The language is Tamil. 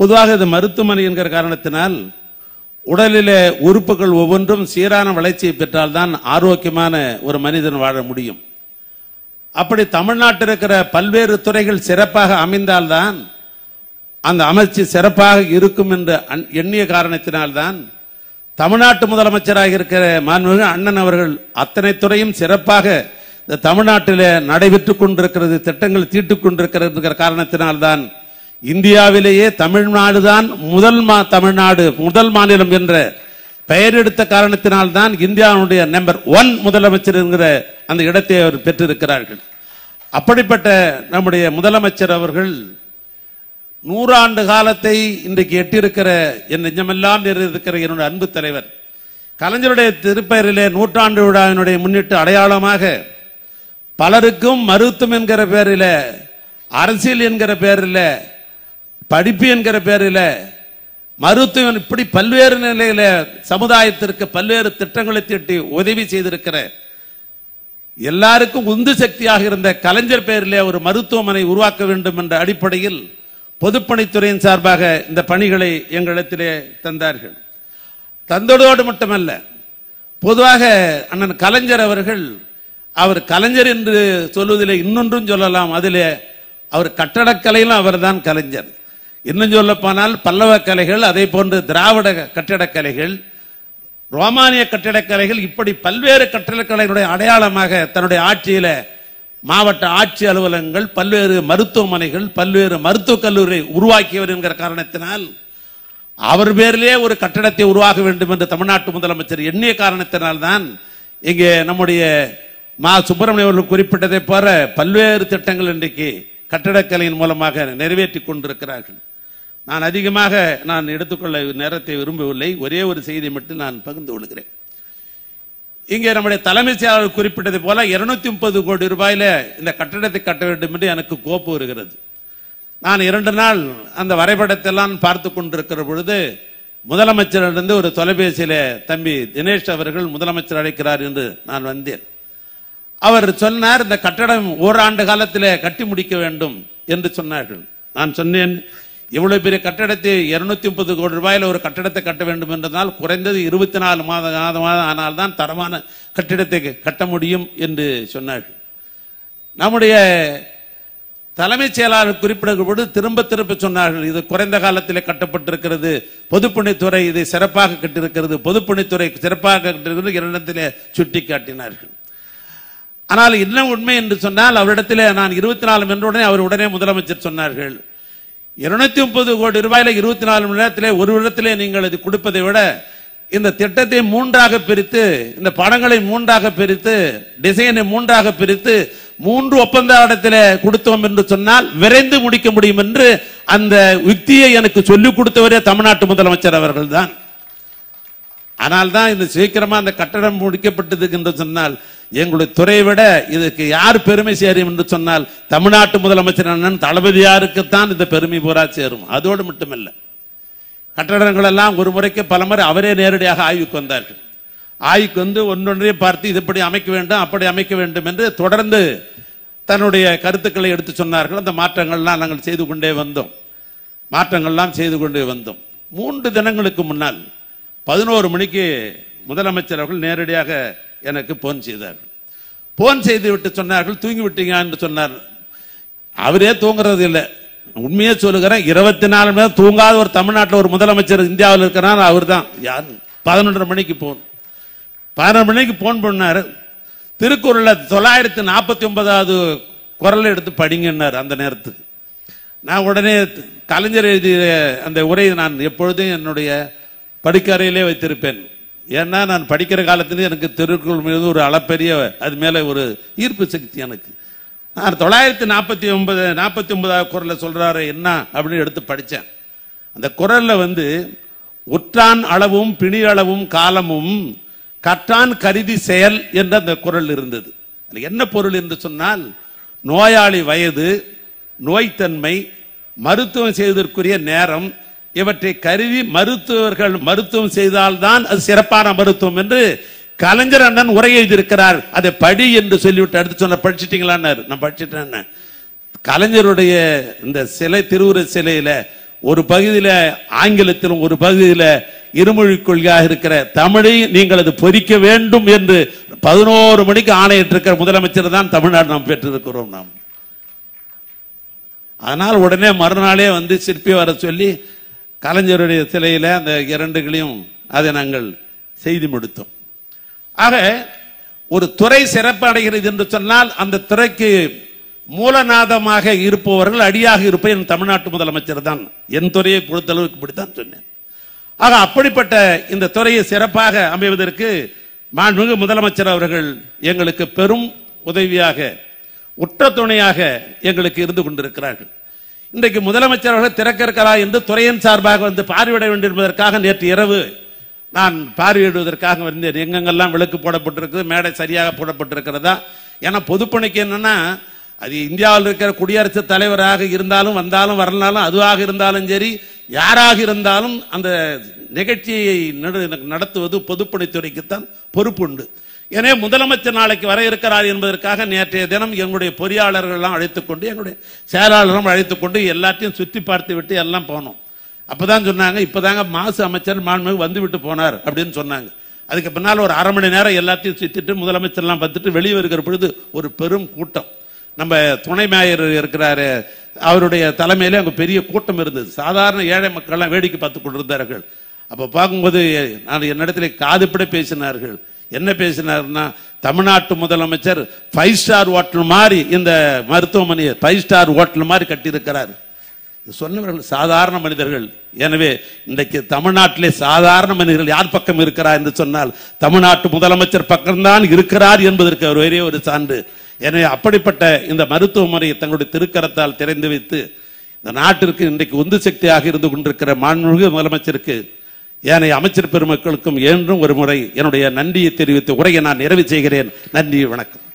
பொதுவாக இது மருத்துவமனை என்கிற காரணத்தினால் உடலில உறுப்புகள் ஒவ்வொன்றும் சீரான வளர்ச்சியை பெற்றால்தான் ஆரோக்கியமான ஒரு மனிதன் வாழ முடியும் அப்படி தமிழ்நாட்டில் இருக்கிற பல்வேறு துறைகள் சிறப்பாக அமைந்தால்தான் அந்த அமைச்சு சிறப்பாக இருக்கும் என்று எண்ணிய காரணத்தினால்தான் தமிழ்நாட்டு முதலமைச்சராக இருக்கிற மாண்புமிகு அண்ணன் அவர்கள் அத்தனை துறையும் சிறப்பாக இந்த தமிழ்நாட்டில் நடைபெற்றுக் கொண்டிருக்கிறது திட்டங்கள் தீட்டுக் கொண்டிருக்கிறது காரணத்தினால்தான் இந்தியாவிலேயே தமிழ்நாடு தான் முதல் மா தமிழ்நாடு முதல் மாநிலம் என்ற பெயர் எடுத்த காரணத்தினால்தான் இந்தியாவுடைய நம்பர் ஒன் முதலமைச்சர் என்கிற அந்த இடத்தை அவர் பெற்றிருக்கிறார்கள் அப்படிப்பட்ட நம்முடைய முதலமைச்சர் அவர்கள் நூறாண்டு காலத்தை இன்றைக்கு எட்டியிருக்கிற என் நெஞ்சமெல்லாம் இருக்கிற என்னுடைய அன்பு தலைவர் கலைஞருடைய திருப்பெயரிலே நூற்றாண்டு விழாவினுடைய முன்னிட்டு அடையாளமாக பலருக்கும் மருத்துவம் என்கிற பெயரில் அரசியல் என்கிற பெயரில் படிப்பு என்கிற பேரில் மருத்துவம் இப்படி பல்வேறு நிலையில சமுதாயத்திற்கு பல்வேறு திட்டங்களை தீட்டி உதவி செய்திருக்கிற எல்லாருக்கும் உந்து சக்தியாக இருந்த கலைஞர் பெயரிலே ஒரு மருத்துவமனை உருவாக்க வேண்டும் என்ற அடிப்படையில் பொதுப்பணித்துறையின் சார்பாக இந்த பணிகளை எங்களிடத்திலே தந்தார்கள் தந்ததோடு மட்டுமல்ல பொதுவாக அண்ணன் கலைஞர் அவர்கள் அவர் கலைஞர் என்று சொல்வதில் இன்னொன்றும் சொல்லலாம் அதிலே அவர் கட்டடக்கலையிலும் அவர் தான் கலைஞர் இன்னும் சொல்ல போனால் பல்லவ கலைகள் அதே போன்று திராவிட கட்டிடக்கலைகள் ரோமானிய கட்டிடக்கலைகள் இப்படி பல்வேறு கட்டிடக்கலைகளுடைய அடையாளமாக தன்னுடைய ஆட்சியில மாவட்ட ஆட்சி அலுவலகங்கள் பல்வேறு மருத்துவமனைகள் பல்வேறு மருத்துவக் கல்லூரியை உருவாக்கியவர் என்கிற காரணத்தினால் அவர் பேரிலே ஒரு கட்டடத்தை உருவாக்க வேண்டும் என்று தமிழ்நாட்டு முதலமைச்சர் எண்ணிய காரணத்தினால்தான் இங்கே நம்முடைய மா சுப்பிரமணியம் அவர்கள் குறிப்பிட்டதை போல பல்வேறு திட்டங்கள் இன்றைக்கு கட்டடக்கலையின் மூலமாக நிறைவேற்றி கொண்டிருக்கிறார்கள் நான் அதிகமாக நான் எடுத்துக்கொள்ள நேரத்தை விரும்பவில்லை ஒரே ஒரு செய்தி மட்டும் நான் பகிர்ந்து கொள்கிறேன் இங்கே நம்முடைய தலைமை செயலாளர் குறிப்பிட்டது போல இருநூத்தி முப்பது கோடி ரூபாயில இந்த கட்டடத்தை கட்ட வேண்டும் என்று எனக்கு கோப்பு வருகிறது நான் இரண்டு நாள் அந்த வரைபடத்தெல்லாம் பார்த்து கொண்டிருக்கிற பொழுது முதலமைச்சரிடந்து ஒரு தொலைபேசியில தம்பி தினேஷ் அவர்கள் முதலமைச்சர் அழைக்கிறார் என்று நான் வந்தேன் அவர் சொன்னார் இந்த கட்டடம் ஓராண்டு காலத்தில் கட்டி முடிக்க வேண்டும் என்று சொன்னார்கள் நான் சொன்னேன் இவ்வளவு பெரிய கட்டடத்தை இருநூத்தி முப்பது கோடி ரூபாயில் ஒரு கட்டடத்தை கட்ட வேண்டும் என்றால் குறைந்தது இருபத்தி நாலு மாத மாத மாதம் ஆனால்தான் தரமான கட்டிடத்தை கட்ட முடியும் என்று சொன்னார்கள் நம்முடைய தலைமைச் செயலாளர் குறிப்பிடப்பட்டு திரும்ப திரும்ப சொன்னார்கள் இது குறைந்த காலத்திலே கட்டப்பட்டிருக்கிறது பொதுப்பணித்துறை இதை சிறப்பாக கட்டிருக்கிறது பொதுப்பணித்துறை சிறப்பாக கட்டிருக்கிறது இரண்டத்திலே சுட்டி காட்டினார்கள் ஆனால் என்ன உண்மை என்று சொன்னால் அவரிடத்தில் நான் இருபத்தி நாலு உடனே அவர் உடனே முதலமைச்சர் சொன்னார்கள் இருநூத்தி முப்பது கோடி ரூபாயில இருபத்தி நாலு மணி நேரத்தில் ஒரு விடத்திலே நீங்கள் இது கொடுப்பதை விட இந்த திட்டத்தை மூன்றாக பிரித்து இந்த படங்களை மூன்றாக பிரித்து டிசைனை மூன்றாக பிரித்து மூன்று ஒப்பந்த இடத்துல கொடுத்தோம் என்று சொன்னால் விரைந்து முடிக்க முடியும் என்று அந்த யுக்தியை எனக்கு சொல்லிக் கொடுத்தவரே தமிழ்நாட்டு முதலமைச்சர் அவர்கள் தான் ஆனால் தான் இந்த சீக்கிரமா அந்த கட்டடம் முடிக்கப்பட்டதுக்கு என்று சொன்னால் எங்களுடைய துறையை விட இதுக்கு யார் பெருமை சேரும் என்று சொன்னால் தமிழ்நாட்டு முதலமைச்சர் அண்ணன் தளபதியாருக்குத்தான் இந்த பெருமை பூரா சேரும் அதோடு மட்டுமல்ல கட்டடங்கள் எல்லாம் ஒரு முறைக்கு பல முறை அவரே நேரடியாக ஆய்வுக்கு வந்தார்கள் ஆய்வுக்கு வந்து ஒன்றொன்றையும் பார்த்து இதுபடி அமைக்க வேண்டும் அப்படி அமைக்க வேண்டும் என்று தொடர்ந்து தன்னுடைய கருத்துக்களை எடுத்து சொன்னார்கள் அந்த மாற்றங்கள்லாம் நாங்கள் செய்து கொண்டே வந்தோம் மாற்றங்கள்லாம் செய்து கொண்டே வந்தோம் மூன்று தினங்களுக்கு முன்னால் பதினோரு மணிக்கு முதலமைச்சர் அவர்கள் நேரடியாக எனக்கு போன் செய்தார் போன் செய்து விட்டு சொன்னார்கள் தூங்கி விட்டீங்க என்று சொன்னார் அவரே தூங்குறது இல்லை உண்மையே சொல்லுகிறேன் இருபத்தி நாலு மணி தூங்காத ஒரு தமிழ்நாட்டில் ஒரு முதலமைச்சர் இந்தியாவில் இருக்கிறார் அவர் தான் யார் பதினொன்றரை மணிக்கு போன் பதினொன்று மணிக்கு போன் பண்ணார் திருக்குறளில் தொள்ளாயிரத்தி நாற்பத்தி ஒன்பதாவது குரல் எடுத்து படிங்கன்னார் அந்த நேரத்துக்கு நான் உடனே கலைஞர் எழுதிய அந்த உரையை நான் எப்பொழுதும் என்னுடைய படுக்கறையிலே வைத்திருப்பேன் ஏன்னா நான் படிக்கிற காலத்துலேயே எனக்கு திருக்குறள் மீது ஒரு அளப்பெரிய அது மேலே ஒரு ஈர்ப்பு சக்தி எனக்கு நான் தொள்ளாயிரத்தி நாற்பத்தி ஒன்பது நாற்பத்தி ஒன்பதாவது குரலில் சொல்கிறாரு என்ன அப்படின்னு எடுத்து படித்தேன் அந்த குரலில் வந்து உற்றான் அளவும் பிணி அளவும் காலமும் கற்றான் கருதி செயல் என்ற அந்த குரல் இருந்தது அதில் என்ன பொருள் என்று சொன்னால் நோயாளி வயது நோய்த்தன்மை மருத்துவம் செய்வதற்குரிய நேரம் இவற்றை கருவி மருத்துவர்கள் மருத்துவம் செய்தால்தான் அது சிறப்பான மருத்துவம் என்று கலைஞர் அண்ணன் உரை எழுதியிருக்கிறார் அதை படி என்று சொல்லிவிட்டு அடுத்து சொன்ன படிச்சிட்டீங்களான்னாரு நான் படிச்சுட்டேன் கலைஞருடைய இந்த சிலை திருவுரு சிலையில ஒரு பகுதியில ஆங்கிலத்திலும் ஒரு பகுதியில இருமொழி கொள்கையாக இருக்கிற தமிழை நீங்கள் அது பொறிக்க வேண்டும் என்று பதினோரு மணிக்கு ஆணையிட்டிருக்கிற முதலமைச்சர் தான் தமிழ்நாடு நாம் பெற்றிருக்கிறோம் நாம் அதனால் உடனே மறுநாளே வந்து சிற்பி வர சொல்லி கலைஞருடைய சிலையில் அந்த இரண்டுகளையும் அதை நாங்கள் செய்து முடித்தோம் ஆக ஒரு துறை சிறப்பு அடைகிறது என்று சொன்னால் அந்த துறைக்கு மூலநாதமாக இருப்பவர்கள் அடியாக இருப்பேன் என் தமிழ்நாட்டு முதலமைச்சர் தான் என் துறையை பொறுத்தளவுக்கு இப்படித்தான் சொன்னேன் ஆக அப்படிப்பட்ட இந்த துறையை சிறப்பாக அமைவதற்கு மாண்புமிகு முதலமைச்சர் அவர்கள் எங்களுக்கு பெரும் உதவியாக உற்ற துணையாக எங்களுக்கு இருந்து கொண்டிருக்கிறார்கள் இன்றைக்கு முதலமைச்சர் அவர்கள் திறக்க இருக்கிறா என்று துறையின் சார்பாக வந்து பார்வையிட வேண்டியிருப்பதற்காக நேற்று இரவு நான் பார்வையிடுவதற்காக வந்தேன் எங்கெங்கெல்லாம் விளக்கு போடப்பட்டிருக்குது மேடை சரியாக போடப்பட்டிருக்கிறதா ஏன்னா பொதுப்பணிக்கு என்னன்னா அது இந்தியாவில் இருக்கிற குடியரசுத் தலைவராக இருந்தாலும் வந்தாலும் வரலாலும் அதுவாக இருந்தாலும் சரி யாராக இருந்தாலும் அந்த நிகழ்ச்சியை நடத்துவது பொதுப்பணித்துறைக்குத்தான் பொறுப்புண்டு எனவே முதலமைச்சர் நாளைக்கு வர இருக்கிறார் என்பதற்காக நேற்றைய தினம் எங்களுடைய பொறியாளர்கள்லாம் அழைத்துக் கொண்டு எங்களுடைய செயலாளரும் அழைத்துக் கொண்டு எல்லாத்தையும் சுற்றி பார்த்து விட்டு எல்லாம் போனோம் அப்போதான் சொன்னாங்க இப்போதாங்க மாசு அமைச்சர் மாண்புமிகு வந்து விட்டு போனார் அப்படின்னு சொன்னாங்க அதுக்கு பின்னால் ஒரு அரை மணி நேரம் எல்லாத்தையும் சுற்றிட்டு முதலமைச்சர்லாம் பார்த்துட்டு வெளியே வருகிற பொழுது ஒரு பெரும் கூட்டம் நம்ம துணை மேயர் இருக்கிறாரு அவருடைய தலைமையில அங்கே பெரிய கூட்டம் இருந்தது சாதாரண ஏழை மக்கள்லாம் வேடிக்கை பார்த்து கொண்டிருந்தார்கள் அப்போ பார்க்கும்போது நான் என்னிடத்துல காதுபட பேசினார்கள் என்ன பேசினார்னா தமிழ்நாட்டு முதலமைச்சர் ஃபைவ் ஸ்டார் ஹோட்டல் மாதிரி இந்த மருத்துவமனையை ஃபைவ் ஸ்டார் ஹோட்டல் மாதிரி கட்டியிருக்கிறார் சொன்னவர்கள் சாதாரண மனிதர்கள் எனவே இன்றைக்கு தமிழ்நாட்டிலே சாதாரண மனிதர்கள் யார் பக்கம் இருக்கிறார் என்று சொன்னால் தமிழ்நாட்டு முதலமைச்சர் பக்கம்தான் இருக்கிறார் என்பதற்கு ஒரு ஒரே ஒரு சான்று எனவே அப்படிப்பட்ட இந்த மருத்துவமனையை தங்களுடைய திருக்கரத்தால் திறந்து வைத்து இந்த நாட்டிற்கு இன்றைக்கு உந்து சக்தியாக இருந்து கொண்டிருக்கிற மாண்புமிகு முதலமைச்சருக்கு ஏனைய அமைச்சர் பெருமக்களுக்கும் என்றும் ஒரு முறை என்னுடைய நன்றியை தெரிவித்து உரையை நான் நிறைவு செய்கிறேன் நன்றி வணக்கம்